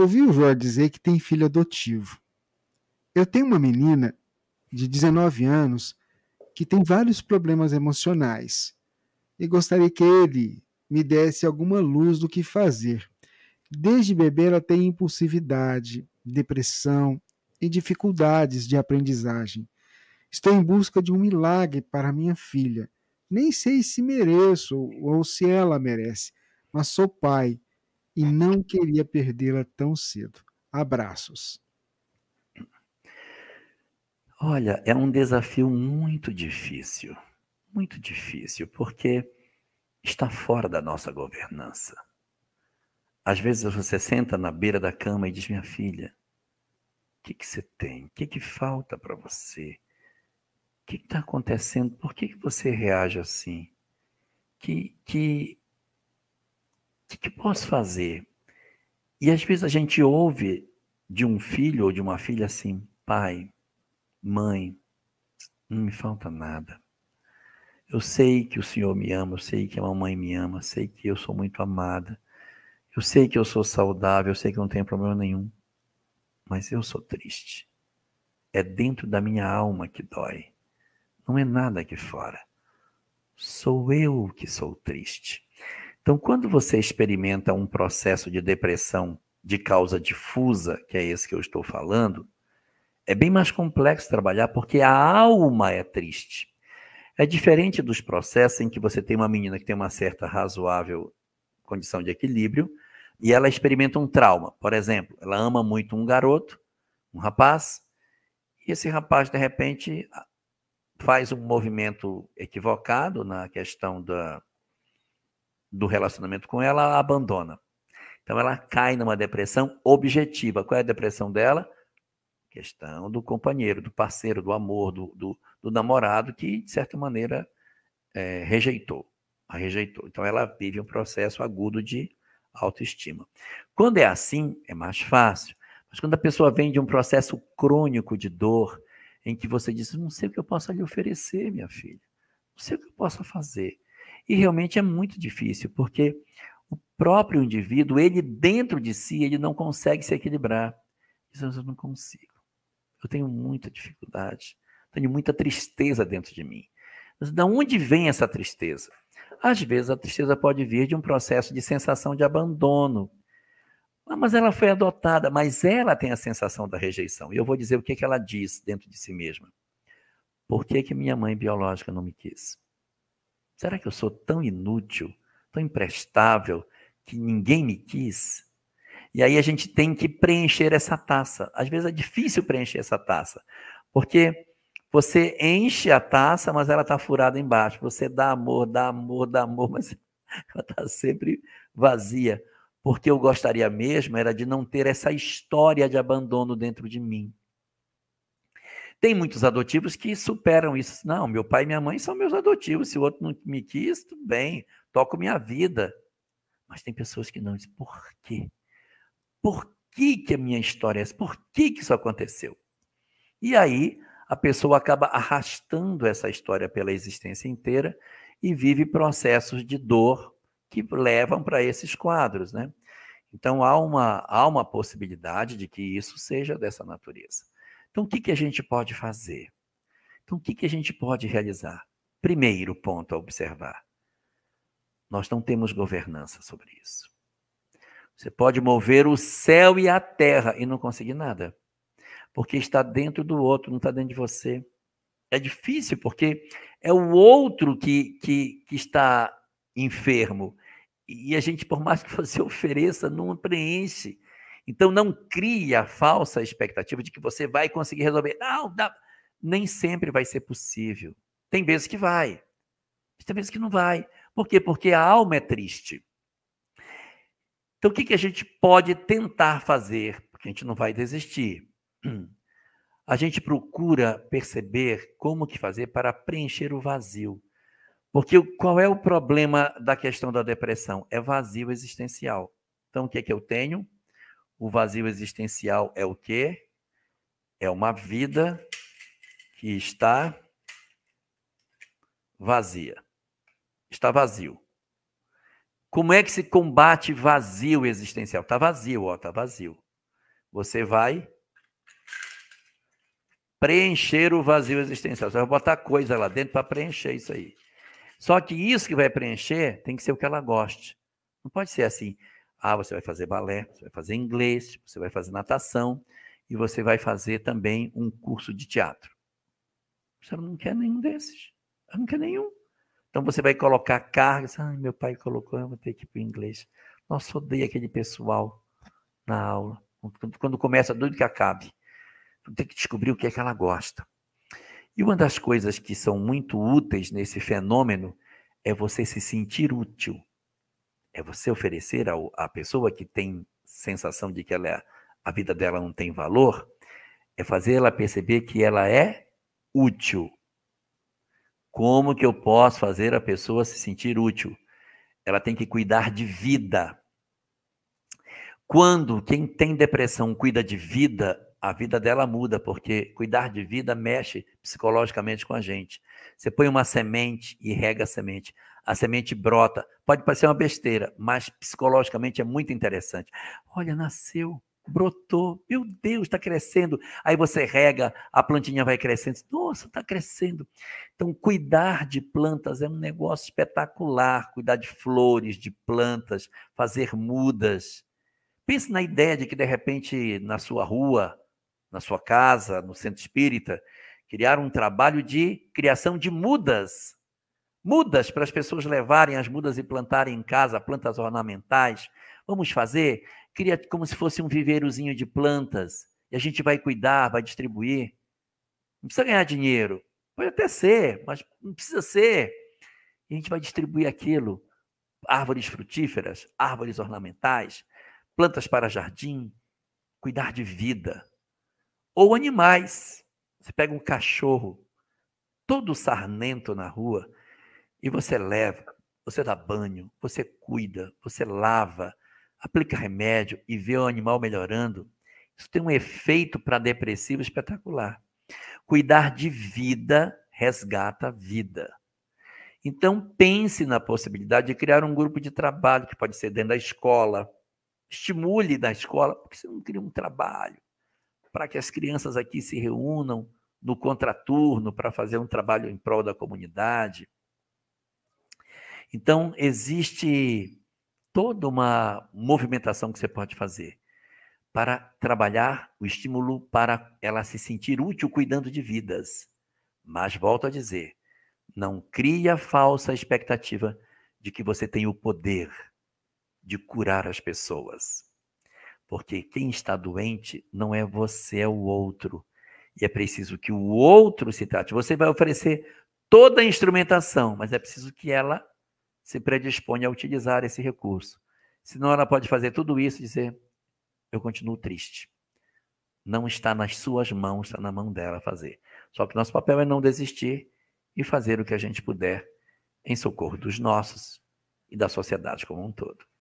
Ouvi o João dizer que tem filho adotivo. Eu tenho uma menina de 19 anos que tem vários problemas emocionais e gostaria que ele me desse alguma luz do que fazer. Desde bebê ela tem impulsividade, depressão e dificuldades de aprendizagem. Estou em busca de um milagre para minha filha. Nem sei se mereço ou se ela merece, mas sou pai e não queria perdê-la tão cedo. Abraços. Olha, é um desafio muito difícil, muito difícil, porque está fora da nossa governança. Às vezes você senta na beira da cama e diz: Minha filha, o que, que você tem? O que, que falta para você? O que está acontecendo? Por que, que você reage assim? Que, que o que posso fazer? E às vezes a gente ouve de um filho ou de uma filha assim: pai, mãe, não me falta nada. Eu sei que o Senhor me ama, eu sei que a mamãe me ama, eu sei que eu sou muito amada, eu sei que eu sou saudável, eu sei que não tenho problema nenhum, mas eu sou triste. É dentro da minha alma que dói, não é nada aqui fora. Sou eu que sou triste. Então, quando você experimenta um processo de depressão de causa difusa, que é esse que eu estou falando, é bem mais complexo trabalhar porque a alma é triste. É diferente dos processos em que você tem uma menina que tem uma certa razoável condição de equilíbrio e ela experimenta um trauma. Por exemplo, ela ama muito um garoto, um rapaz, e esse rapaz, de repente, faz um movimento equivocado na questão da, do relacionamento com ela, ela abandona. Então ela cai numa depressão objetiva. Qual é a depressão dela? Questão do companheiro, do parceiro, do amor, do, do, do namorado, que de certa maneira é, rejeitou. A rejeitou. Então ela vive um processo agudo de autoestima. Quando é assim, é mais fácil. Mas quando a pessoa vem de um processo crônico de dor, em que você diz: não sei o que eu posso lhe oferecer, minha filha, não sei o que eu posso fazer. E realmente é muito difícil, porque o próprio indivíduo, ele dentro de si, ele não consegue se equilibrar. Isso eu não consigo. Eu tenho muita dificuldade, tenho muita tristeza dentro de mim. Mas de onde vem essa tristeza? Às vezes a tristeza pode vir de um processo de sensação de abandono. Ah, mas ela foi adotada, mas ela tem a sensação da rejeição. E eu vou dizer o que, que ela diz dentro de si mesma. Por que, que minha mãe biológica não me quis? Será que eu sou tão inútil, tão imprestável, que ninguém me quis? E aí a gente tem que preencher essa taça. Às vezes é difícil preencher essa taça, porque você enche a taça, mas ela está furada embaixo. Você dá amor, dá amor, dá amor, mas ela está sempre vazia. Porque eu gostaria mesmo era de não ter essa história de abandono dentro de mim. Tem muitos adotivos que superam isso. Não, meu pai e minha mãe são meus adotivos. Se o outro não me quis, tudo bem, toco minha vida. Mas tem pessoas que não dizem por quê? Por que, que a minha história é essa? Por que, que isso aconteceu? E aí a pessoa acaba arrastando essa história pela existência inteira e vive processos de dor que levam para esses quadros, né? Então há uma, há uma possibilidade de que isso seja dessa natureza. Então, o que, que a gente pode fazer? Então, o que, que a gente pode realizar? Primeiro ponto a observar: nós não temos governança sobre isso. Você pode mover o céu e a terra e não conseguir nada, porque está dentro do outro, não está dentro de você. É difícil, porque é o outro que, que, que está enfermo. E a gente, por mais que você ofereça, não preenche. Então não cria a falsa expectativa de que você vai conseguir resolver. Não, não, nem sempre vai ser possível. Tem vezes que vai, tem vezes que não vai. Por quê? Porque a alma é triste. Então o que, que a gente pode tentar fazer? Porque a gente não vai desistir. A gente procura perceber como que fazer para preencher o vazio. Porque qual é o problema da questão da depressão? É vazio existencial. Então, o que é que eu tenho? O vazio existencial é o quê? É uma vida que está vazia. Está vazio. Como é que se combate vazio existencial? Está vazio, ó, está vazio. Você vai preencher o vazio existencial. Você vai botar coisa lá dentro para preencher isso aí. Só que isso que vai preencher tem que ser o que ela goste. Não pode ser assim. Ah, você vai fazer balé, você vai fazer inglês, você vai fazer natação e você vai fazer também um curso de teatro. Você não quer nenhum desses. Eu não quer nenhum. Então você vai colocar cargas. Ah, meu pai colocou, eu vou ter que ir para o inglês. Nossa, odeio aquele pessoal na aula. Quando começa, doido que acabe. tem que descobrir o que é que ela gosta. E uma das coisas que são muito úteis nesse fenômeno é você se sentir útil. É você oferecer ao, à pessoa que tem sensação de que ela, é, a vida dela não tem valor, é fazer ela perceber que ela é útil. Como que eu posso fazer a pessoa se sentir útil? Ela tem que cuidar de vida. Quando quem tem depressão cuida de vida, a vida dela muda, porque cuidar de vida mexe psicologicamente com a gente. Você põe uma semente e rega a semente. A semente brota. Pode parecer uma besteira, mas psicologicamente é muito interessante. Olha, nasceu, brotou. Meu Deus, está crescendo. Aí você rega, a plantinha vai crescendo. Nossa, está crescendo. Então, cuidar de plantas é um negócio espetacular. Cuidar de flores, de plantas, fazer mudas. Pense na ideia de que, de repente, na sua rua, na sua casa, no centro espírita, criar um trabalho de criação de mudas. Mudas para as pessoas levarem as mudas e plantarem em casa, plantas ornamentais. Vamos fazer, cria como se fosse um viveirozinho de plantas. E a gente vai cuidar, vai distribuir. Não precisa ganhar dinheiro. Pode até ser, mas não precisa ser. E a gente vai distribuir aquilo. Árvores frutíferas, árvores ornamentais, plantas para jardim, cuidar de vida, ou animais. Você pega um cachorro todo sarmento na rua e você leva, você dá banho, você cuida, você lava, aplica remédio e vê o animal melhorando. Isso tem um efeito para depressivo espetacular. Cuidar de vida resgata vida. Então, pense na possibilidade de criar um grupo de trabalho, que pode ser dentro da escola. Estimule na escola, porque você não cria um trabalho para que as crianças aqui se reúnam no contraturno para fazer um trabalho em prol da comunidade. Então, existe toda uma movimentação que você pode fazer para trabalhar o estímulo para ela se sentir útil cuidando de vidas. Mas volto a dizer, não cria falsa expectativa de que você tem o poder de curar as pessoas. Porque quem está doente não é você, é o outro. E é preciso que o outro se trate. Você vai oferecer toda a instrumentação, mas é preciso que ela se predisponha a utilizar esse recurso. Senão ela pode fazer tudo isso e dizer: eu continuo triste. Não está nas suas mãos, está na mão dela fazer. Só que nosso papel é não desistir e fazer o que a gente puder em socorro dos nossos e da sociedade como um todo.